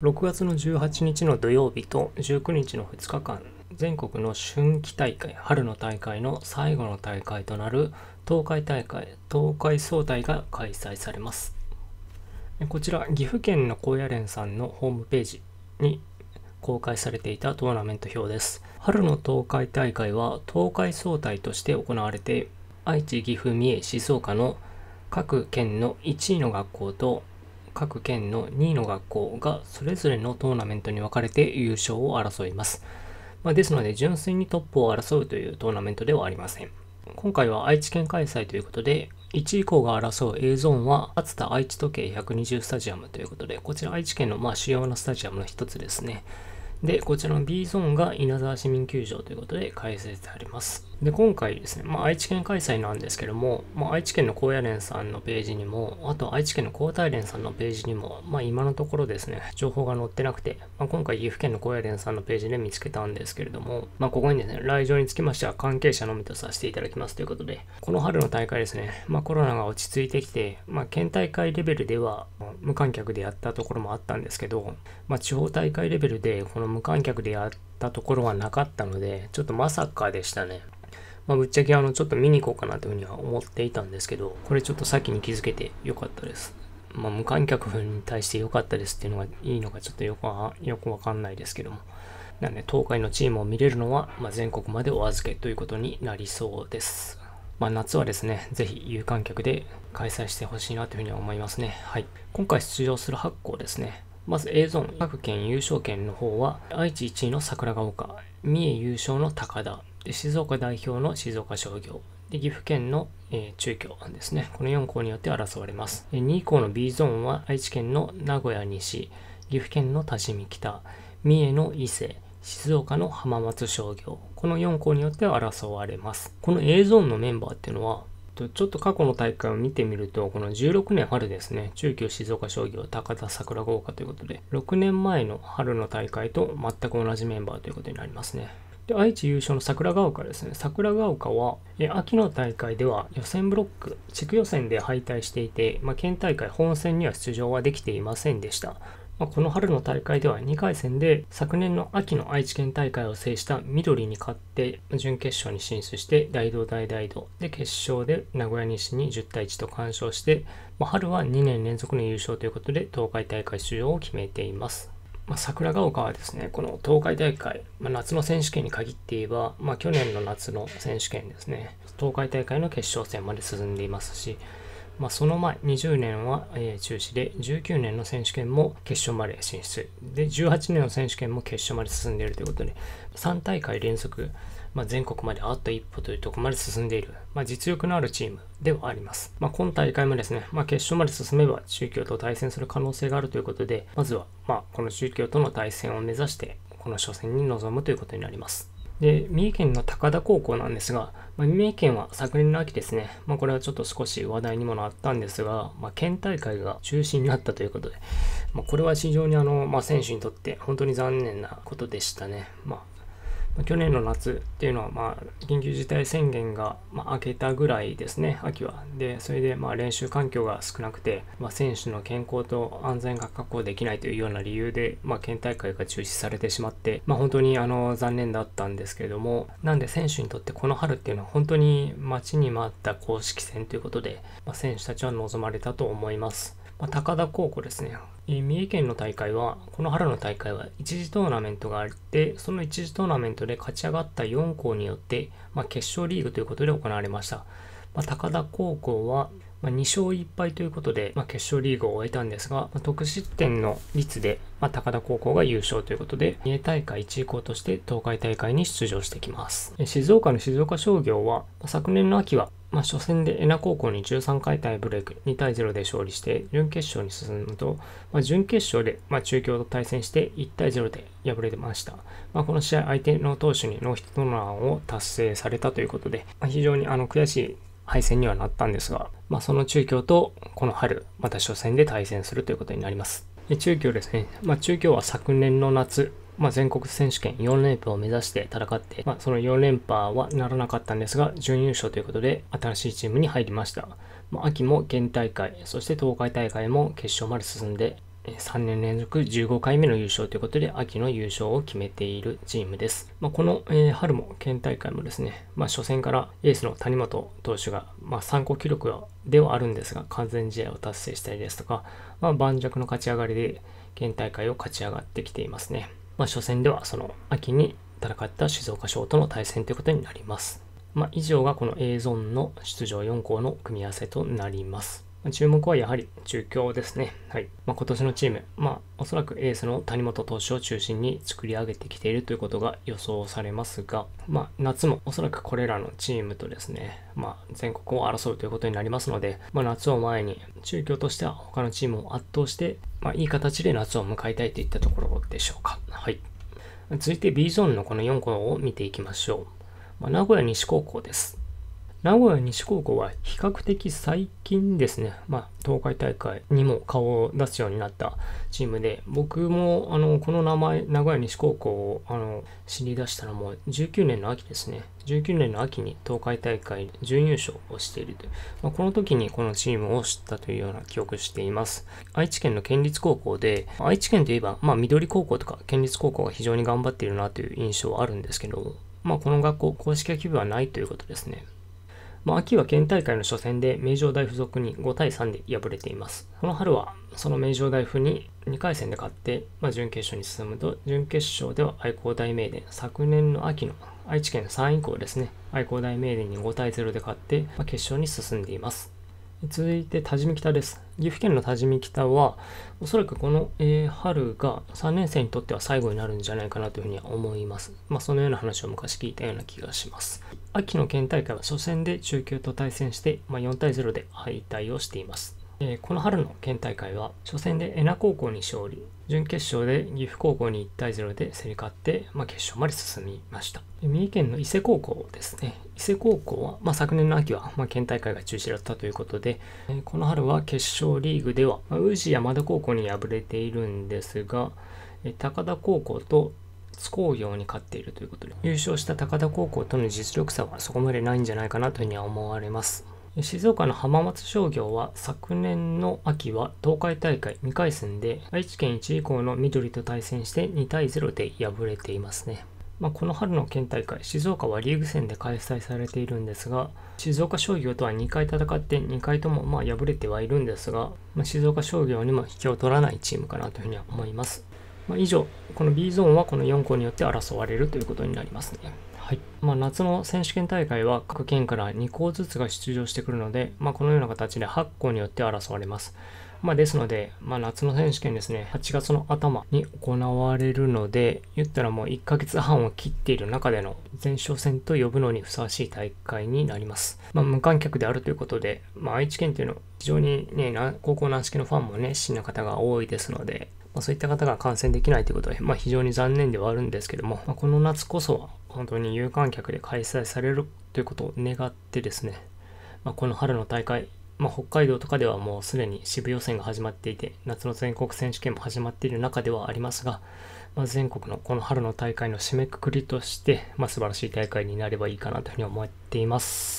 6月の18日の土曜日と19日の2日間、全国の春季大会、春の大会の最後の大会となる東海大会、東海総体が開催されます。こちら、岐阜県の高野連さんのホームページに公開されていたトーナメント表です。春の東海大会は東海総体として行われて、愛知、岐阜、三重、静岡の各県の1位の学校と各県の2位の学校がそれぞれのトーナメントに分かれて優勝を争います。まあ、ですので、純粋にトップを争うというトーナメントではありません。今回は愛知県開催ということで、1位以降が争う A ゾーンは、熱田愛知時計120スタジアムということで、こちら愛知県のま主要なスタジアムの一つですね。で、こちらの B ゾーンが稲沢市民球場ということで開催されます。で、今回ですね、まあ、愛知県開催なんですけども、まあ、愛知県の高野連さんのページにも、あと愛知県の高体連さんのページにも、まあ、今のところですね、情報が載ってなくて、まあ、今回岐阜県の高野連さんのページで見つけたんですけれども、まあ、ここにですね、来場につきましては関係者のみとさせていただきますということで、この春の大会ですね、まあ、コロナが落ち着いてきて、まあ、県大会レベルでは無観客でやったところもあったんですけど、まあ、地方大会レベルでこの無観客でやったところはなかったので、ちょっとまさかでしたね。まあ、ぶっちゃけあの、ちょっと見に行こうかなというふうには思っていたんですけど、これちょっと先に気づけてよかったです。まあ、無観客に対して良かったですっていうのがいいのかちょっとよくわかんないですけども。なんで、東海のチームを見れるのは、まあ、全国までお預けということになりそうです。まあ、夏はですね、ぜひ有観客で開催してほしいなというふうには思いますね。はい。今回出場する8校ですね。まず A ゾーン、各県優勝県の方は、愛知1位の桜ヶ丘、三重優勝の高田、で静岡代表の静岡商業、で岐阜県の、えー、中京ですね。この4校によって争われます。2以の B ゾーンは、愛知県の名古屋西、岐阜県の多治見北、三重の伊勢、静岡の浜松商業この4校によって争われますこの A ゾーンのメンバーっていうのはと、ちょっと過去の大会を見てみると、この16年春ですね、中京静岡商業高田桜豪華ということで、6年前の春の大会と全く同じメンバーということになりますね。で、愛知優勝の桜ヶ丘ですね。桜ヶ丘は、え秋の大会では予選ブロック、地区予選で敗退していて、まあ、県大会本戦には出場はできていませんでした。まあ、この春の大会では2回戦で昨年の秋の愛知県大会を制した緑に勝って準決勝に進出して大道大大道で決勝で名古屋西に10対1と完勝して、まあ、春は2年連続の優勝ということで東海大会出場を決めています。まあ、桜ヶ丘はですね、この東海大会、まあ、夏の選手権に限って言えば、まあ、去年の夏の選手権ですね、東海大会の決勝戦まで進んでいますし、まあ、その前、20年は、え中止で、19年の選手権も決勝まで進出。で、18年の選手権も決勝まで進んでいるということで、3大会連続、まあ、全国まであった一歩というところまで進んでいる、まあ、実力のあるチームではあります。まあ、今大会もですね、まあ、決勝まで進めば中京と対戦する可能性があるということで、まずは、まあ、この中京との対戦を目指して、この初戦に臨むということになります。で、三重県の高田高校なんですが、まあ、三重県は昨年の秋ですね、まあ、これはちょっと少し話題にもなったんですが、まあ、県大会が中止になったということで、まこれは非常にあの、ま選手にとって本当に残念なことでしたね。ま去年の夏っていうのは、まあ、緊急事態宣言が、まあ、明けたぐらいですね、秋は。で、それで、まあ、練習環境が少なくて、まあ、選手の健康と安全が確保できないというような理由で、まあ、県大会が中止されてしまって、まあ、本当に、あの、残念だったんですけれども、なんで選手にとってこの春っていうのは本当に待ちに待った公式戦ということで、まあ、選手たちは望まれたと思います。まあ、高田高校ですね、えー、三重県の大会は、この春の大会は一次トーナメントがあって、その一次トーナメントで勝ち上がった4校によって、まあ、決勝リーグということで行われました。まあ、高田高校は、ま2勝1敗ということで、ま決勝リーグを終えたんですが、ま得失点の率で、ま高田高校が優勝ということで、三重大会1位校として東海大会に出場してきます。静岡の静岡商業は、ま昨年の秋はまあ、初戦で恵那高校に13回対ブレイク2対0で勝利して準決勝に進むと、まあ、準決勝で、まあ、中京と対戦して1対0で敗れてました、まあ、この試合相手の投手にノーヒットノーランを達成されたということで、まあ、非常にあの悔しい敗戦にはなったんですが、まあ、その中京とこの春また初戦で対戦するということになります中京ですね、まあ、中京は昨年の夏まあ、全国選手権4連覇を目指して戦って、まあ、その4連覇はならなかったんですが、準優勝ということで新しいチームに入りました。まあ、秋も県大会、そして東海大会も決勝まで進んで、3年連続15回目の優勝ということで、秋の優勝を決めているチームです。まあ、この、えー、春も県大会もですね、まあ、初戦からエースの谷本投手が、まあ、参考記録ではあるんですが、完全試合を達成したりですとか、まあ、盤石の勝ち上がりで県大会を勝ち上がってきていますね。まあ、初戦ではその秋に戦った静岡賞との対戦ということになります。まあ、以上がこの A ゾーンの出場4校の組み合わせとなります。注目はやはり中京ですね。はい。まあ、今年のチーム、まあ、おそらくエースの谷本投手を中心に作り上げてきているということが予想されますが、まあ、夏もおそらくこれらのチームとですね、まあ、全国を争うということになりますので、まあ、夏を前に中京としては他のチームを圧倒して、まあ、いい形で夏を迎えたいといったところでしょうか。はい。続いて B ゾーンのこの4校を見ていきましょう。まあ、名古屋西高校です。名古屋西高校は比較的最近ですね、まあ、東海大会にも顔を出すようになったチームで、僕もあのこの名前、名古屋西高校をあの知り出したのも19年の秋ですね。19年の秋に東海大会準優勝をしているという、まあ、この時にこのチームを知ったというような記憶しています。愛知県の県立高校で、愛知県といえば、まあ、緑高校とか県立高校が非常に頑張っているなという印象はあるんですけど、まあ、この学校、公式野球部はないということですね。まあ、秋は県大会の初戦で名城大付属に5対3で敗れています。この春はその名城大付に2回戦で勝って、まあ、準決勝に進むと、準決勝では愛工大名電、昨年の秋の愛知県3位以降ですね、愛工大名電に5対0で勝って、まあ、決勝に進んでいます。続いて多治見北です。岐阜県の多治見北は、おそらくこの、えー、春が3年生にとっては最後になるんじゃないかなというふうには思います。まあ、そのような話を昔聞いたような気がします。秋の県大会は初戦で中級と対戦して、まあ、4対0で敗退をしています。えー、この春の県大会は初戦で恵那高校に勝利準決勝で岐阜高校に1対0で競り勝って、まあ、決勝まで進みました三重県の伊勢高校ですね伊勢高校は、まあ、昨年の秋は、まあ、県大会が中止だったということで、えー、この春は決勝リーグでは、まあ、宇治山田高校に敗れているんですが、えー、高田高校と津工業に勝っているということで優勝した高田高校との実力差はそこまでないんじゃないかなというふうには思われます静岡の浜松商業は昨年の秋は東海大会2回戦で愛知県1以降の緑と対戦して2対0で敗れていますね。まあ、この春の県大会、静岡はリーグ戦で開催されているんですが、静岡商業とは2回戦って2回ともま敗れてはいるんですが、まあ、静岡商業にも引けを取らないチームかなというふうには思います。まあ、以上、この B ゾーンはこの4校によって争われるということになりますね。はい。まあ、夏の選手権大会は各県から2校ずつが出場してくるので、まあ、このような形で8校によって争われます。まあ、ですので、まあ、夏の選手権ですね、8月の頭に行われるので、言ったらもう1ヶ月半を切っている中での前哨戦と呼ぶのにふさわしい大会になります。まあ、無観客であるということで、まあ、愛知県というのは非常にね、高校軟式のファンも熱、ね、心な方が多いですので、まあ、そういった方が感染できないということは、まあ、非常に残念ではあるんですけども、まあ、この夏こそは本当に有観客で開催されるということを願ってですね、まあ、この春の大会、まあ、北海道とかではもうすでに支部予選が始まっていて夏の全国選手権も始まっている中ではありますが、まあ、全国のこの春の大会の締めくくりとして、まあ、素晴らしい大会になればいいかなというふうに思っています。